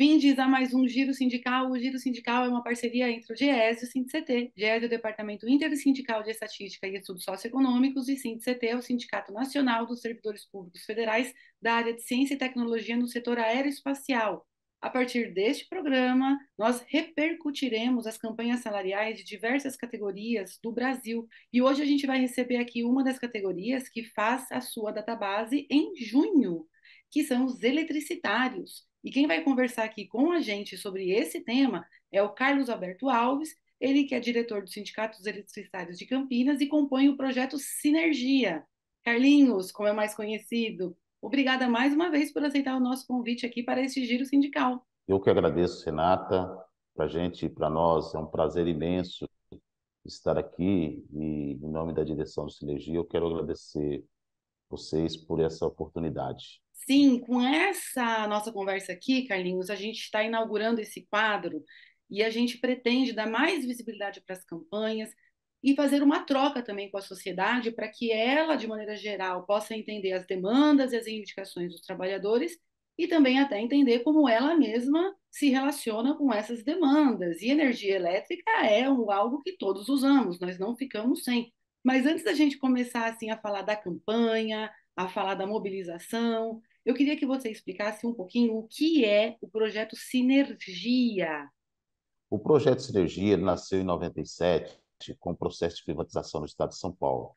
Vindes a mais um Giro Sindical. O Giro Sindical é uma parceria entre o GES e o SINDCT. GES é o Departamento Intersindical de Estatística e Estudos Socioeconômicos e SINDCT é o Sindicato Nacional dos Servidores Públicos Federais da área de Ciência e Tecnologia no setor aeroespacial. A partir deste programa, nós repercutiremos as campanhas salariais de diversas categorias do Brasil. E hoje a gente vai receber aqui uma das categorias que faz a sua database em junho, que são os eletricitários. E quem vai conversar aqui com a gente sobre esse tema é o Carlos Alberto Alves, ele que é diretor do Sindicato dos Eletricistários de Campinas e compõe o projeto Sinergia. Carlinhos, como é mais conhecido, obrigada mais uma vez por aceitar o nosso convite aqui para este giro sindical. Eu que agradeço, Renata. Para a gente, para nós, é um prazer imenso estar aqui e, em nome da direção do Sinergia, eu quero agradecer vocês por essa oportunidade. Sim, com essa nossa conversa aqui, Carlinhos, a gente está inaugurando esse quadro e a gente pretende dar mais visibilidade para as campanhas e fazer uma troca também com a sociedade para que ela, de maneira geral, possa entender as demandas e as reivindicações dos trabalhadores e também até entender como ela mesma se relaciona com essas demandas. E energia elétrica é algo que todos usamos, nós não ficamos sem. Mas antes da gente começar assim a falar da campanha, a falar da mobilização, eu queria que você explicasse um pouquinho o que é o projeto Sinergia. O projeto Sinergia nasceu em 97 com o processo de privatização no Estado de São Paulo.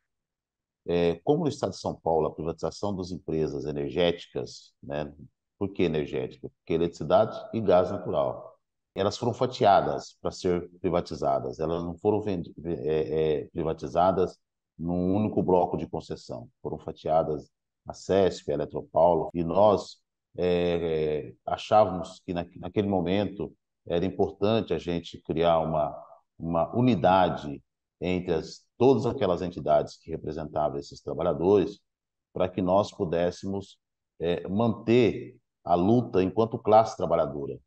É, como no Estado de São Paulo a privatização das empresas energéticas, né? por que energética? Porque eletricidade e gás natural. Elas foram fatiadas para ser privatizadas, elas não foram é, é, privatizadas num único bloco de concessão, foram fatiadas a CESP, a Eletropaulo, e nós é, achávamos que na, naquele momento era importante a gente criar uma, uma unidade entre as, todas aquelas entidades que representavam esses trabalhadores, para que nós pudéssemos é, manter a luta enquanto classe trabalhadora,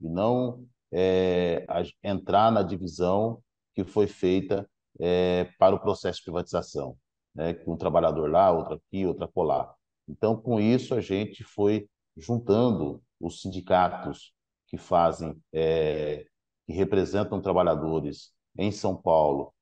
e não é, entrar na divisão que foi feita é, para o processo de privatização né, um trabalhador lá, outro aqui, outro acolá. Então, com isso, a gente foi juntando os sindicatos que fazem, é, que representam trabalhadores em São Paulo,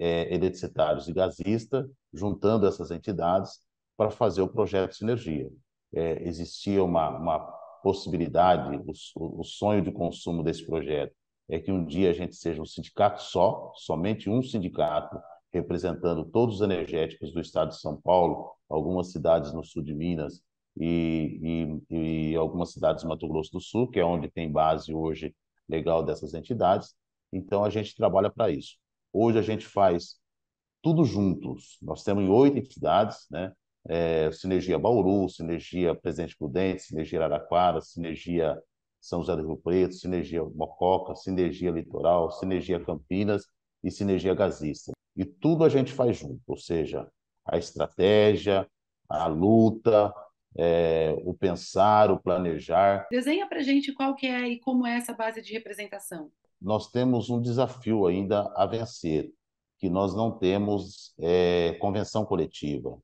é, eletricitários e gasista, juntando essas entidades para fazer o projeto Sinergia. É, existia uma, uma possibilidade, o, o sonho de consumo desse projeto é que um dia a gente seja um sindicato só, somente um sindicato, representando todos os energéticos do estado de São Paulo, algumas cidades no sul de Minas e, e, e algumas cidades do Mato Grosso do Sul, que é onde tem base hoje legal dessas entidades. Então, a gente trabalha para isso. Hoje, a gente faz tudo juntos. Nós temos oito entidades, né? É, Sinergia Bauru, Sinergia Presidente Prudente, Sinergia Araraquara, Sinergia São José do Rio Preto, Sinergia Mococa, Sinergia Litoral, Sinergia Campinas e Sinergia Gasista. E tudo a gente faz junto, ou seja, a estratégia, a luta, é, o pensar, o planejar. Desenha para gente qual que é e como é essa base de representação. Nós temos um desafio ainda a vencer, que nós não temos é, convenção coletiva,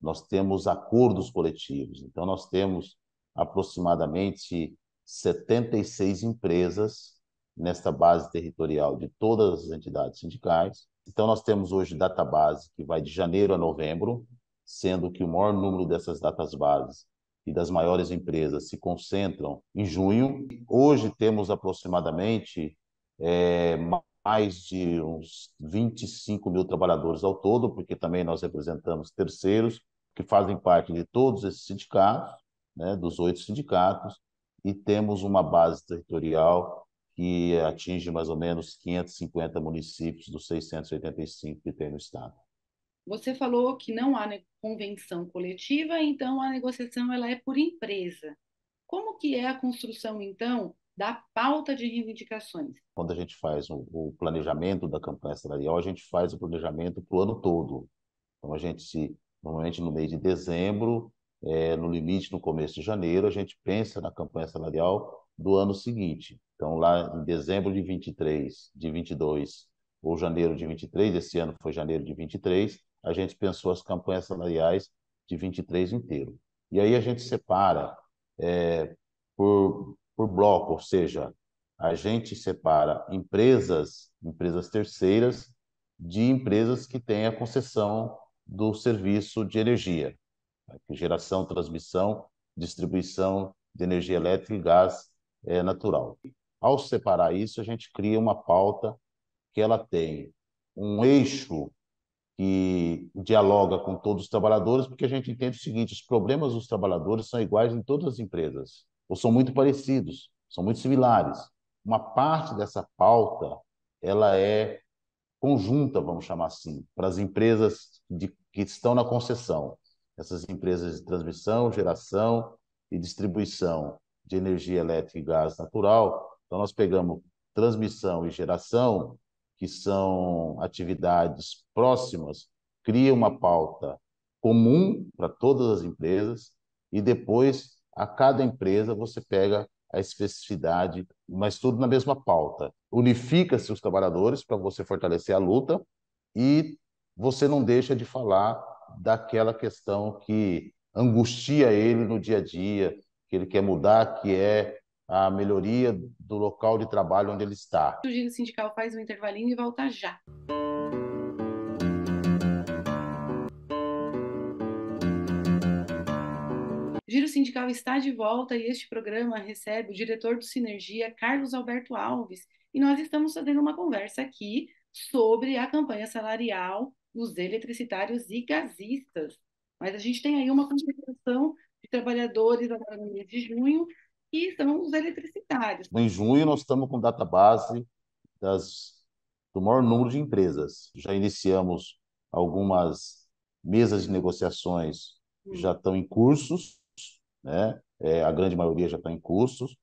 nós temos acordos coletivos. Então, nós temos aproximadamente 76 empresas nesta base territorial de todas as entidades sindicais. Então, nós temos hoje database que vai de janeiro a novembro, sendo que o maior número dessas datas bases e das maiores empresas se concentram em junho. Hoje temos aproximadamente é, mais de uns 25 mil trabalhadores ao todo, porque também nós representamos terceiros que fazem parte de todos esses sindicatos, né, dos oito sindicatos, e temos uma base territorial que atinge mais ou menos 550 municípios dos 685 que tem no estado. Você falou que não há convenção coletiva, então a negociação ela é por empresa. Como que é a construção então da pauta de reivindicações? Quando a gente faz o, planejamento da campanha salarial, a gente faz o planejamento para o ano todo. Então a gente se normalmente no mês de dezembro, é, no limite no começo de janeiro, a gente pensa na campanha salarial do ano seguinte. Então, lá em dezembro de 23, de 22, ou janeiro de 23, esse ano foi janeiro de 23, a gente pensou as campanhas salariais de 23 inteiro. E aí a gente separa é, por, por bloco, ou seja, a gente separa empresas, empresas terceiras, de empresas que têm a concessão do serviço de energia, né, é geração, transmissão, distribuição de energia elétrica e gás é, natural. Ao separar isso, a gente cria uma pauta que ela tem um eixo que dialoga com todos os trabalhadores, porque a gente entende o seguinte: os problemas dos trabalhadores são iguais em todas as empresas, ou são muito parecidos, são muito similares. Uma parte dessa pauta ela é conjunta, vamos chamar assim, para as empresas de, que estão na concessão, essas empresas de transmissão, geração e distribuição de energia elétrica e gás natural. Então, nós pegamos transmissão e geração, que são atividades próximas, cria uma pauta comum para todas as empresas e depois a cada empresa você pega a especificidade, mas tudo na mesma pauta. Unifica-se os trabalhadores para você fortalecer a luta e você não deixa de falar daquela questão que angustia ele no dia a dia, que ele quer mudar, que é a melhoria do local de trabalho onde ele está. O giro sindical faz um intervalinho e volta já. Giro Sindical está de volta e este programa recebe o diretor do Sinergia, Carlos Alberto Alves, e nós estamos fazendo uma conversa aqui sobre a campanha salarial dos eletricitários e gasistas. Mas a gente tem aí uma conversação trabalhadores agora no mês de junho, que são os eletricitários. Em junho, nós estamos com database das, do maior número de empresas. Já iniciamos algumas mesas de negociações hum. já estão em cursos, né? É, a grande maioria já está em cursos,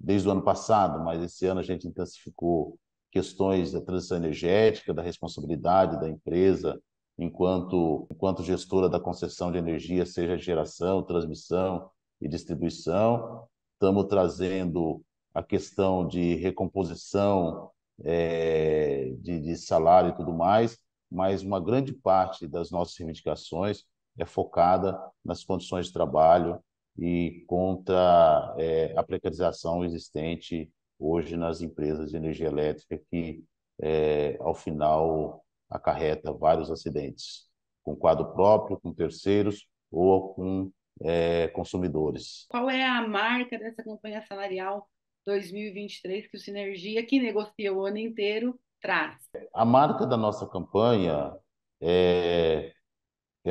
desde o ano passado, mas esse ano a gente intensificou questões da transição energética, da responsabilidade da empresa enquanto, enquanto gestora da concessão de energia, seja geração, transmissão e distribuição. Estamos trazendo a questão de recomposição é, de, de salário e tudo mais, mas uma grande parte das nossas reivindicações é focada nas condições de trabalho e contra é, a precarização existente hoje nas empresas de energia elétrica que, é, ao final, acarreta vários acidentes, com quadro próprio, com terceiros ou com é, consumidores. Qual é a marca dessa campanha salarial 2023 que o Sinergia, que negocia o ano inteiro, traz? A marca da nossa campanha é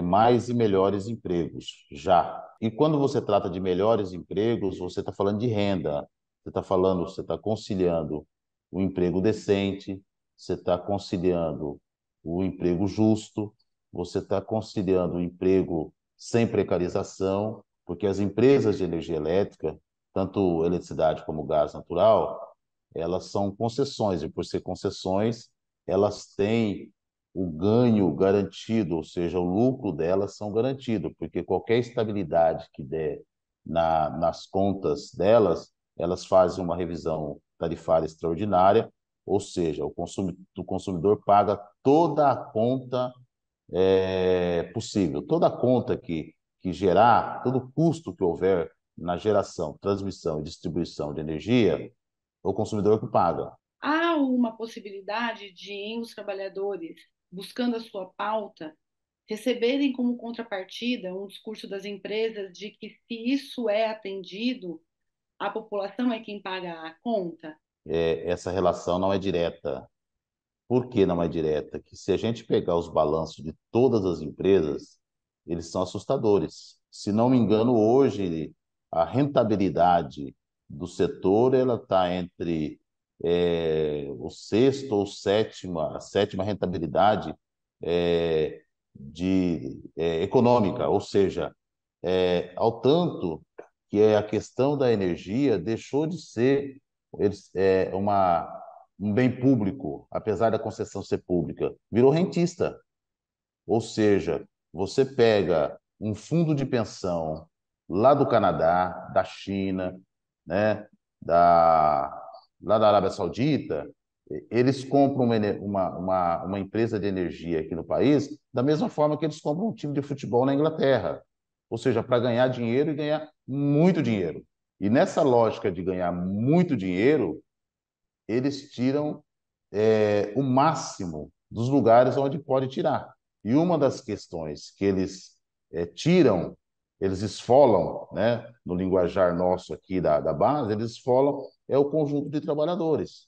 mais e melhores empregos já. E quando você trata de melhores empregos, você está falando de renda, você está falando, você está conciliando um emprego decente, você está conciliando o emprego justo, você está conciliando o emprego sem precarização, porque as empresas de energia elétrica, tanto eletricidade como gás natural, elas são concessões, e por ser concessões, elas têm o ganho garantido, ou seja, o lucro delas são garantido porque qualquer estabilidade que der na, nas contas delas, elas fazem uma revisão tarifária extraordinária ou seja, o, consumidor, o consumidor paga toda a conta é, possível, toda a conta que, que gerar, todo o custo que houver na geração, transmissão e distribuição de energia, é o consumidor que paga. Há uma possibilidade de os trabalhadores, buscando a sua pauta, receberem como contrapartida um discurso das empresas de que se isso é atendido, a população é quem paga a conta? é, essa relação não é direta. Por que não é direta? Que se a gente pegar os balanços de todas as empresas, eles são assustadores. Se não me engano, hoje a rentabilidade do setor ela está entre é, o sexto ou sétima, a sétima rentabilidade é, de é, econômica, ou seja, é, ao tanto que é a questão da energia deixou de ser eles, é, uma, um bem público, apesar da concessão ser pública, virou rentista. Ou seja, você pega um fundo de pensão lá do Canadá, da China, né, da, lá da Arábia Saudita, eles compram uma, uma, uma, empresa de energia aqui no país da mesma forma que eles compram um time de futebol na Inglaterra. Ou seja, para ganhar dinheiro e ganhar muito dinheiro. E nessa lógica de ganhar muito dinheiro, eles tiram é, o máximo dos lugares onde pode tirar. E uma das questões que eles é, tiram, eles esfolam, né, no linguajar nosso aqui da, da base, eles esfolam é o conjunto de trabalhadores.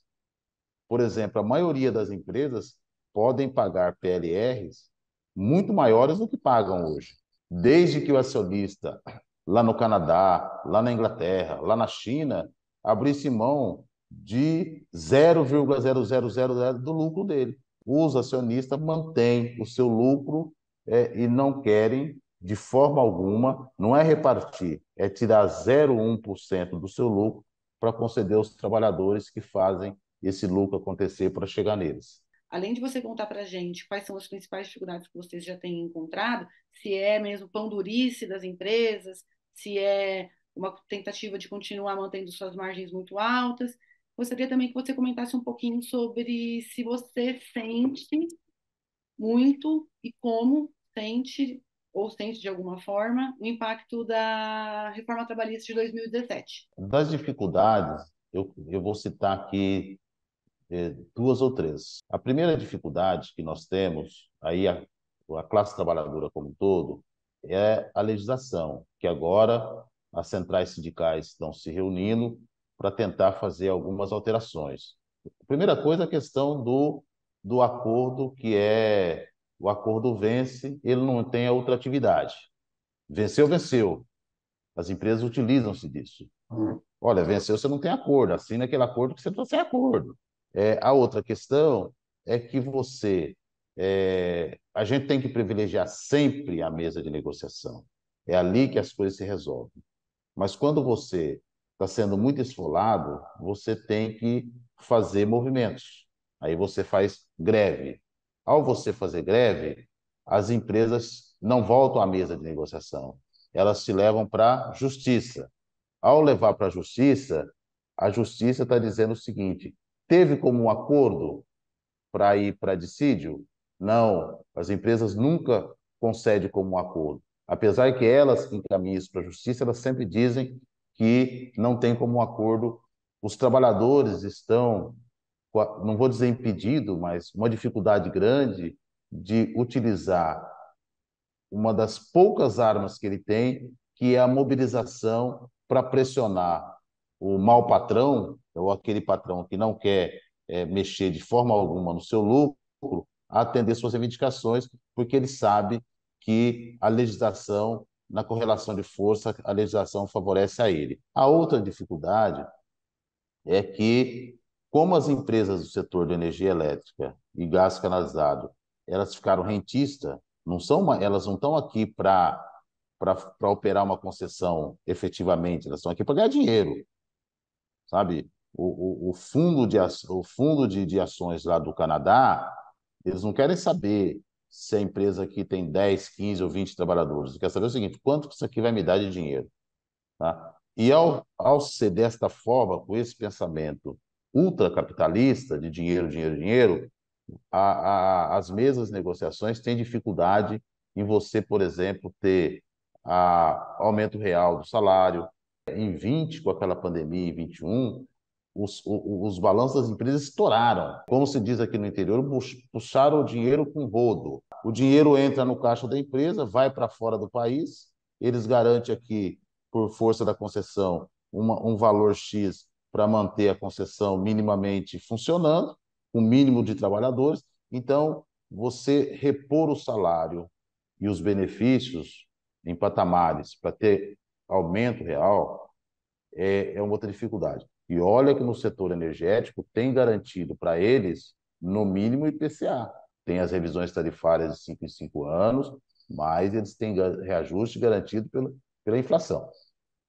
Por exemplo, a maioria das empresas podem pagar PLRs muito maiores do que pagam hoje, desde que o acionista lá no Canadá, lá na Inglaterra, lá na China, abrisse mão de 0,0000 do lucro dele. Os acionistas mantêm o seu lucro é, e não querem, de forma alguma, não é repartir, é tirar 0,1% do seu lucro para conceder aos trabalhadores que fazem esse lucro acontecer para chegar neles. Além de você contar para a gente quais são as principais dificuldades que vocês já têm encontrado, se é mesmo pão durice das empresas, se é uma tentativa de continuar mantendo suas margens muito altas. Gostaria também que você comentasse um pouquinho sobre se você sente muito e como sente ou sente de alguma forma o impacto da reforma trabalhista de 2017. Das dificuldades, eu, eu vou citar aqui é, duas ou três. A primeira dificuldade que nós temos, aí a, a classe trabalhadora como um todo, é a legislação, que agora as centrais sindicais estão se reunindo para tentar fazer algumas alterações. A primeira coisa é a questão do, do acordo, que é o acordo vence, ele não tem a outra atividade. Venceu, venceu. As empresas utilizam-se disso. Hum. Olha, venceu, você não tem acordo, assina aquele acordo que você está sem acordo. É, a outra questão é que você é, a gente tem que privilegiar sempre a mesa de negociação. É ali que as coisas se resolvem. Mas quando você está sendo muito esfolado, você tem que fazer movimentos. Aí você faz greve. Ao você fazer greve, as empresas não voltam à mesa de negociação. Elas se levam para a justiça. Ao levar para a justiça, a justiça está dizendo o seguinte: teve como um acordo para ir para dissídio? Não, as empresas nunca concedem como um acordo. Apesar que elas que encaminham isso para a justiça, elas sempre dizem que não tem como um acordo. Os trabalhadores estão, não vou dizer impedido, mas uma dificuldade grande de utilizar uma das poucas armas que ele tem, que é a mobilização para pressionar o mau patrão, ou aquele patrão que não quer é, mexer de forma alguma no seu lucro, atender suas reivindicações, porque ele sabe que a legislação, na correlação de força, a legislação favorece a ele. A outra dificuldade é que, como as empresas do setor de energia elétrica e gás canalizado, elas ficaram rentista, não são uma, elas não estão aqui para para operar uma concessão efetivamente, elas estão aqui para ganhar dinheiro, sabe? O, o, o, fundo, de, o fundo de, de ações lá do Canadá, eles não querem saber se a empresa aqui tem 10, 15 ou 20 trabalhadores. Quer saber o seguinte: quanto isso aqui vai me dar de dinheiro? Tá? E ao, ao ser desta forma, com esse pensamento ultracapitalista de dinheiro, dinheiro, dinheiro, a, a, as mesas negociações têm dificuldade em você, por exemplo, ter a, ah, aumento real do salário. Em 20, com aquela pandemia, em 21, os, os, os balanços das empresas estouraram. Como se diz aqui no interior, puxaram o dinheiro com rodo. O dinheiro entra no caixa da empresa, vai para fora do país, eles garantem aqui, por força da concessão, uma, um valor X para manter a concessão minimamente funcionando, o mínimo de trabalhadores. Então, você repor o salário e os benefícios em patamares para ter aumento real é, é uma outra dificuldade. E olha que no setor energético tem garantido para eles, no mínimo, IPCA. Tem as revisões tarifárias de 5 em 5 anos, mas eles têm reajuste garantido pela, pela inflação.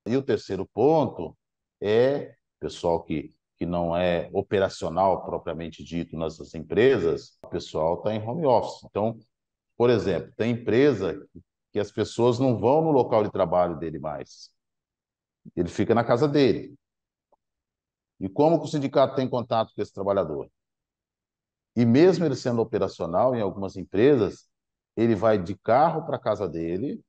E o terceiro ponto é, pessoal que, que não é operacional propriamente dito nas empresas, o pessoal está em home office. Então, por exemplo, tem empresa que as pessoas não vão no local de trabalho dele mais. Ele fica na casa dele. E como o sindicato tem contato com esse trabalhador? E mesmo ele sendo operacional em algumas empresas, ele vai de carro para a casa dele,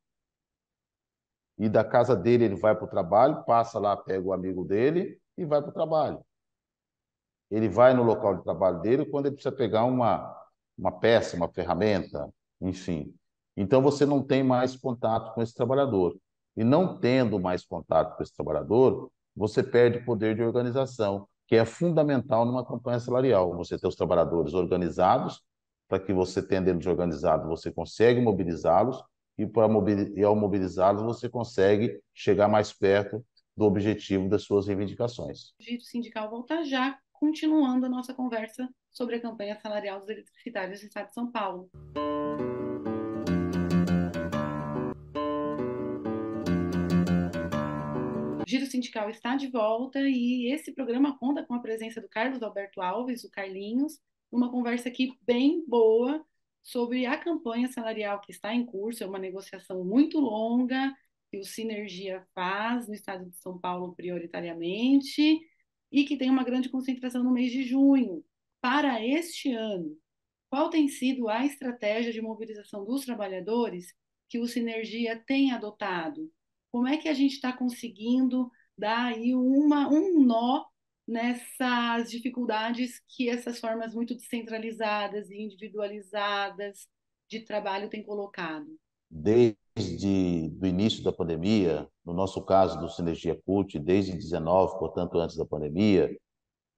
e da casa dele ele vai para o trabalho, passa lá, pega o amigo dele e vai para o trabalho. Ele vai no local de trabalho dele quando ele precisa pegar uma, uma peça, uma ferramenta, enfim. Então você não tem mais contato com esse trabalhador. E não tendo mais contato com esse trabalhador, você perde poder de organização, que é fundamental numa campanha salarial. Você ter os trabalhadores organizados, para que você tendo eles organizados, você consegue mobilizá-los, e, para mobilizá e ao mobilizá-los, você consegue chegar mais perto do objetivo das suas reivindicações. O sindical volta já, continuando a nossa conversa sobre a campanha salarial dos eletricitários do Estado de São Paulo. Giro Sindical está de volta e esse programa conta com a presença do Carlos Alberto Alves, o Carlinhos, numa conversa aqui bem boa sobre a campanha salarial que está em curso. É uma negociação muito longa que o Sinergia faz no estado de São Paulo, prioritariamente, e que tem uma grande concentração no mês de junho. Para este ano, qual tem sido a estratégia de mobilização dos trabalhadores que o Sinergia tem adotado? Como é que a gente está conseguindo dar aí uma, um nó nessas dificuldades que essas formas muito descentralizadas e individualizadas de trabalho têm colocado? Desde o início da pandemia, no nosso caso do Sinergia Cult, desde 19, portanto, antes da pandemia,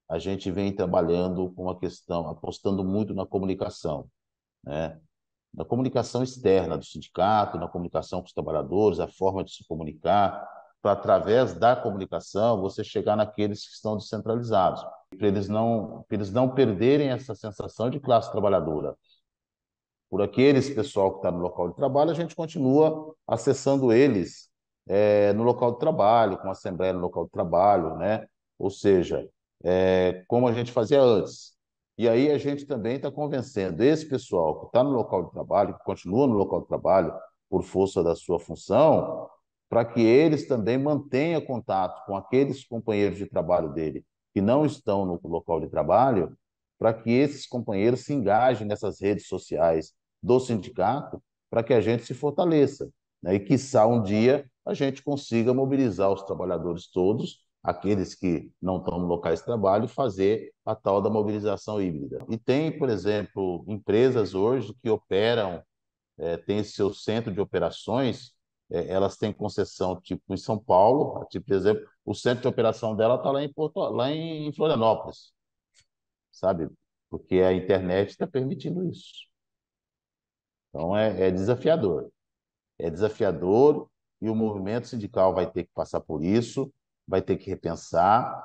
a gente vem trabalhando com a questão, apostando muito na comunicação. Né? na comunicação externa do sindicato, na comunicação com os trabalhadores, a forma de se comunicar, para através da comunicação você chegar naqueles que estão descentralizados, para eles não, para eles não perderem essa sensação de classe trabalhadora. Por aqueles pessoal que está no local de trabalho, a gente continua acessando eles é, no local de trabalho, com assembleia no local de trabalho, né? Ou seja, é, como a gente fazia antes, e aí a gente também está convencendo esse pessoal que está no local de trabalho, que continua no local de trabalho por força da sua função, para que eles também mantenham contato com aqueles companheiros de trabalho dele que não estão no local de trabalho, para que esses companheiros se engajem nessas redes sociais do sindicato, para que a gente se fortaleça. Né? E, quiçá, um dia a gente consiga mobilizar os trabalhadores todos aqueles que não estão no locais de trabalho fazer a tal da mobilização híbrida. E tem, por exemplo, empresas hoje que operam, é, têm seu centro de operações, é, elas têm concessão, tipo em São Paulo, tipo, por exemplo, o centro de operação dela está lá, em lá em Florianópolis, sabe? Porque a internet está permitindo isso. Então é, é desafiador. É desafiador e o movimento sindical vai ter que passar por isso vai ter que repensar,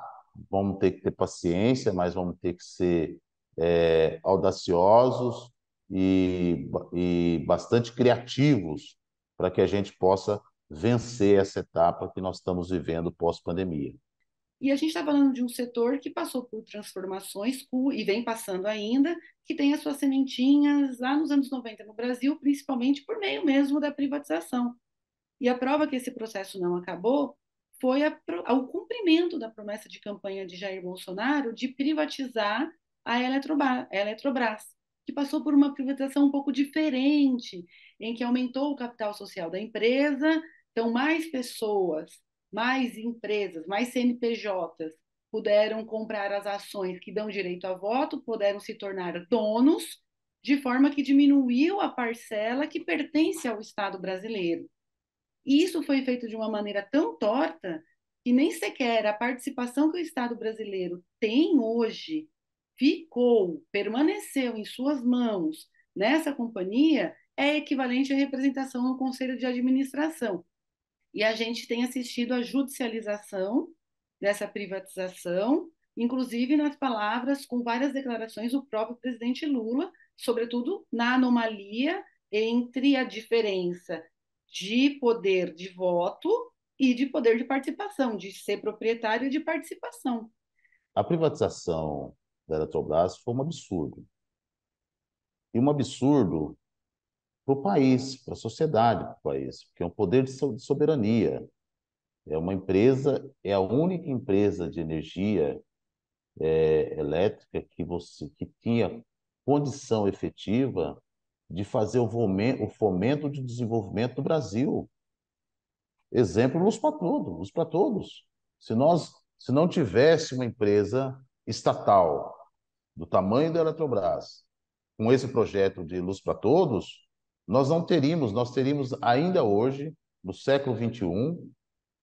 vamos ter que ter paciência, mas vamos ter que ser é, audaciosos e, e bastante criativos para que a gente possa vencer essa etapa que nós estamos vivendo pós-pandemia. E a gente está falando de um setor que passou por transformações e vem passando ainda, que tem as suas sementinhas lá nos anos 90 no Brasil, principalmente por meio mesmo da privatização. E a prova que esse processo não acabou foi a, ao cumprimento da promessa de campanha de Jair Bolsonaro de privatizar a Eletrobras, a Eletrobras, que passou por uma privatização um pouco diferente, em que aumentou o capital social da empresa, então mais pessoas, mais empresas, mais CNPJs puderam comprar as ações que dão direito a voto, puderam se tornar donos, de forma que diminuiu a parcela que pertence ao Estado brasileiro. E isso foi feito de uma maneira tão torta que nem sequer a participação que o Estado brasileiro tem hoje ficou, permaneceu em suas mãos nessa companhia é equivalente à representação no conselho de administração. E a gente tem assistido à judicialização dessa privatização, inclusive nas palavras com várias declarações do próprio presidente Lula, sobretudo na anomalia entre a diferença de poder de voto e de poder de participação, de ser proprietário e de participação. A privatização da Eletrobras foi um absurdo. E um absurdo para o país, para a sociedade, para o país, porque é um poder de soberania. É uma empresa, é a única empresa de energia é, elétrica que você que tinha condição efetiva de fazer o fomento de desenvolvimento do Brasil. Exemplo, luz para tudo, luz para todos. Se nós, se não tivesse uma empresa estatal do tamanho da Eletrobras com esse projeto de luz para todos, nós não teríamos, nós teríamos ainda hoje, no século 21,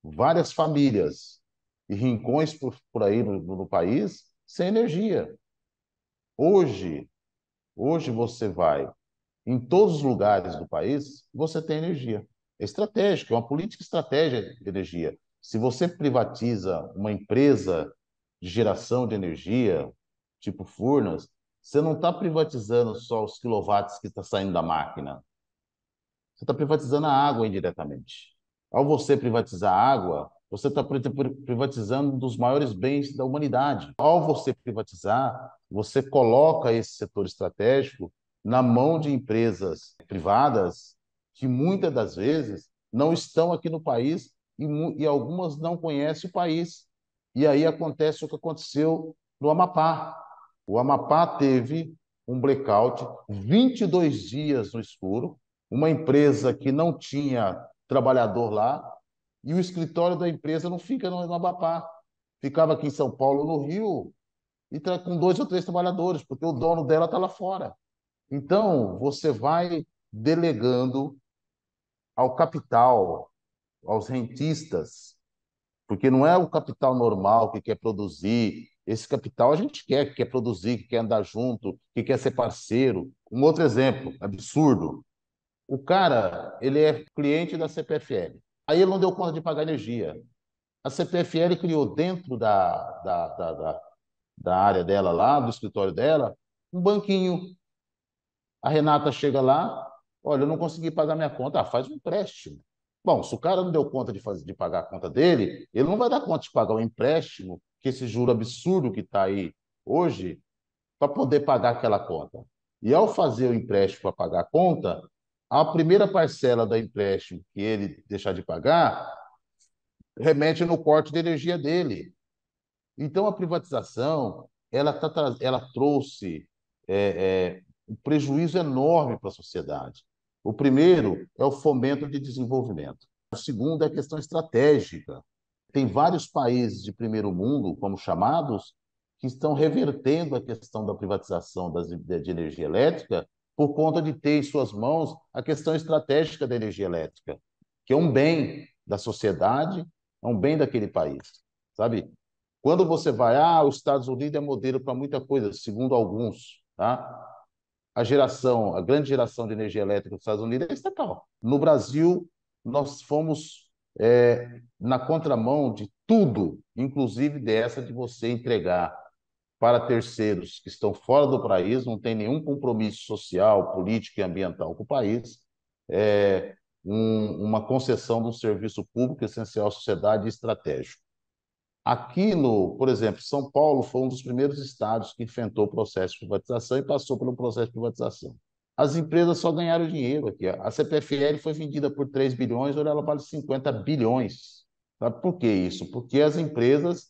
várias famílias e rincões por, por aí no, no país sem energia. Hoje, hoje você vai em todos os lugares do país, você tem energia. É estratégico, é uma política estratégica de energia. Se você privatiza uma empresa de geração de energia, tipo Furnas, você não está privatizando só os quilowatts que está saindo da máquina. Você está privatizando a água indiretamente. Ao você privatizar a água, você está privatizando um dos maiores bens da humanidade. Ao você privatizar, você coloca esse setor estratégico na mão de empresas privadas que muitas das vezes não estão aqui no país e, e algumas não conhecem o país. E aí acontece o que aconteceu no Amapá. O Amapá teve um blackout, 22 dias no escuro, uma empresa que não tinha trabalhador lá, e o escritório da empresa não fica no Amapá. Ficava aqui em São Paulo, no Rio, e com dois ou três trabalhadores, porque o dono dela está lá fora. Então, você vai delegando ao capital, aos rentistas, porque não é o capital normal que quer produzir. Esse capital a gente quer, que quer produzir, que quer andar junto, que quer ser parceiro. Um outro exemplo, absurdo. O cara, ele é cliente da CPFL. Aí ele não deu conta de pagar energia. A CPFL criou dentro da, da, da, da, da área dela lá, do escritório dela, um banquinho a Renata chega lá, olha, eu não consegui pagar minha conta, ah, faz um empréstimo. Bom, se o cara não deu conta de, fazer, de pagar a conta dele, ele não vai dar conta de pagar o um empréstimo, que esse juro absurdo que está aí hoje, para poder pagar aquela conta. E ao fazer o empréstimo para pagar a conta, a primeira parcela do empréstimo que ele deixar de pagar remete no corte de energia dele. Então a privatização ela, tá, ela trouxe é, é, um prejuízo enorme para a sociedade. O primeiro é o fomento de desenvolvimento. O segundo é a questão estratégica. Tem vários países de primeiro mundo, como chamados, que estão revertendo a questão da privatização das, de energia elétrica por conta de ter em suas mãos a questão estratégica da energia elétrica, que é um bem da sociedade, é um bem daquele país, sabe? Quando você vai, ah, os Estados Unidos é modelo para muita coisa, segundo alguns, tá? a geração, a grande geração de energia elétrica dos Estados Unidos é estatal. No Brasil, nós fomos é, na contramão de tudo, inclusive dessa de você entregar para terceiros que estão fora do país, não tem nenhum compromisso social, político e ambiental com o país, é, um, uma concessão de um serviço público essencial à sociedade estratégico no, por exemplo, São Paulo foi um dos primeiros estados que enfrentou o processo de privatização e passou pelo processo de privatização. As empresas só ganharam dinheiro aqui. A CPFL foi vendida por 3 bilhões, agora ela vale 50 bilhões. Sabe por que isso? Porque as empresas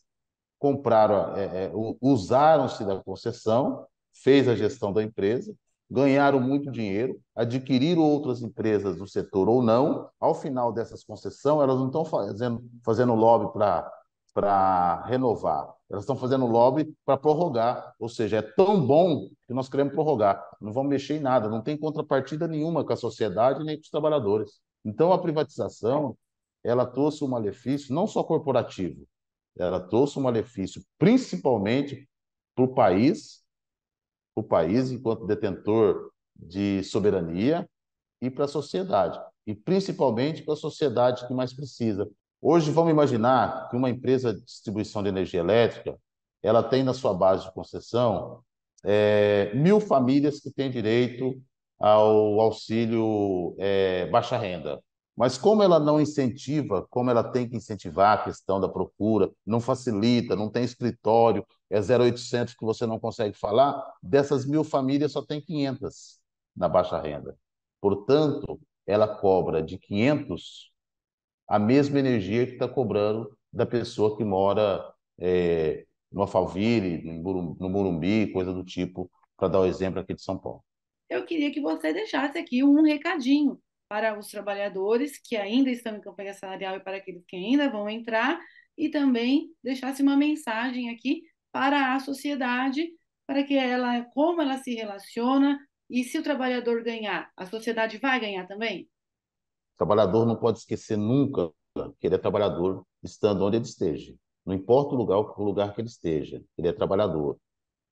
compraram, é, é, usaram-se da concessão, fez a gestão da empresa, ganharam muito dinheiro, adquiriram outras empresas do setor ou não. Ao final dessas concessões, elas não estão fazendo, fazendo lobby para para renovar. Elas estão fazendo lobby para prorrogar, ou seja, é tão bom que nós queremos prorrogar. Não vão mexer em nada, não tem contrapartida nenhuma com a sociedade nem com os trabalhadores. Então a privatização, ela trouxe um malefício não só corporativo, ela trouxe um malefício principalmente para o país, o país enquanto detentor de soberania e para a sociedade, e principalmente para a sociedade que mais precisa, Hoje, vamos imaginar que uma empresa de distribuição de energia elétrica ela tem na sua base de concessão é, mil famílias que têm direito ao auxílio é, baixa renda. Mas como ela não incentiva, como ela tem que incentivar a questão da procura, não facilita, não tem escritório, é 0800 que você não consegue falar, dessas mil famílias só tem 500 na baixa renda. Portanto, ela cobra de 500 a mesma energia que está cobrando da pessoa que mora é, no Alfaville, no Burumbi, coisa do tipo, para dar o um exemplo aqui de São Paulo. Eu queria que você deixasse aqui um recadinho para os trabalhadores que ainda estão em campanha salarial e para aqueles que ainda vão entrar, e também deixasse uma mensagem aqui para a sociedade, para que ela, como ela se relaciona, e se o trabalhador ganhar, a sociedade vai ganhar também? O trabalhador não pode esquecer nunca que ele é trabalhador estando onde ele esteja. Não importa o lugar, o lugar que ele esteja, ele é trabalhador.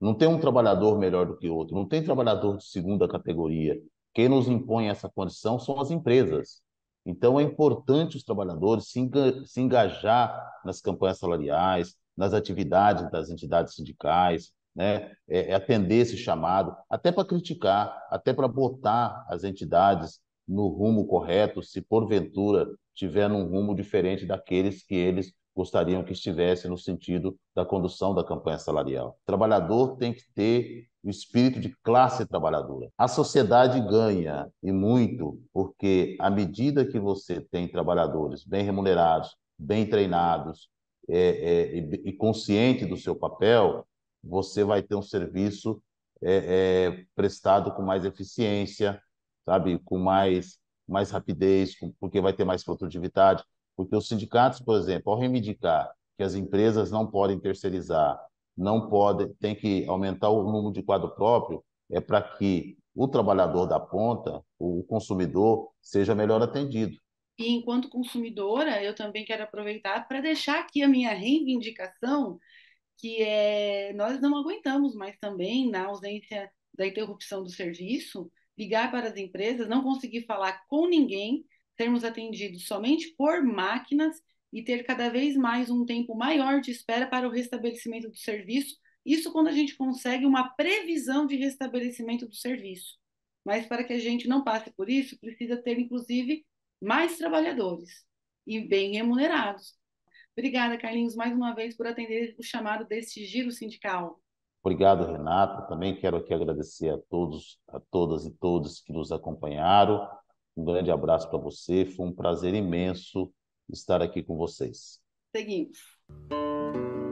Não tem um trabalhador melhor do que outro, não tem trabalhador de segunda categoria. Quem nos impõe essa condição são as empresas. Então, é importante os trabalhadores se engajar nas campanhas salariais, nas atividades das entidades sindicais, né? É, é atender esse chamado, até para criticar, até para botar as entidades no rumo correto, se porventura tiver num rumo diferente daqueles que eles gostariam que estivesse no sentido da condução da campanha salarial. O trabalhador tem que ter o espírito de classe trabalhadora. A sociedade ganha e muito, porque à medida que você tem trabalhadores bem remunerados, bem treinados é, é, e, e, consciente do seu papel, você vai ter um serviço é, é prestado com mais eficiência, sabe, com mais, mais rapidez, porque vai ter mais produtividade. Porque os sindicatos, por exemplo, ao reivindicar que as empresas não podem terceirizar, não podem, tem que aumentar o número de quadro próprio, é para que o trabalhador da ponta, o consumidor, seja melhor atendido. E enquanto consumidora, eu também quero aproveitar para deixar aqui a minha reivindicação, que é nós não aguentamos mais também, na ausência da interrupção do serviço, ligar para as empresas, não conseguir falar com ninguém, sermos atendidos somente por máquinas e ter cada vez mais um tempo maior de espera para o restabelecimento do serviço. Isso quando a gente consegue uma previsão de restabelecimento do serviço. Mas para que a gente não passe por isso, precisa ter, inclusive, mais trabalhadores e bem remunerados. Obrigada, Carlinhos, mais uma vez por atender o chamado deste giro sindical. Obrigado, Renato. Também quero aqui agradecer a todos, a todas e todos que nos acompanharam. Um grande abraço para você. Foi um prazer imenso estar aqui com vocês. Seguimos.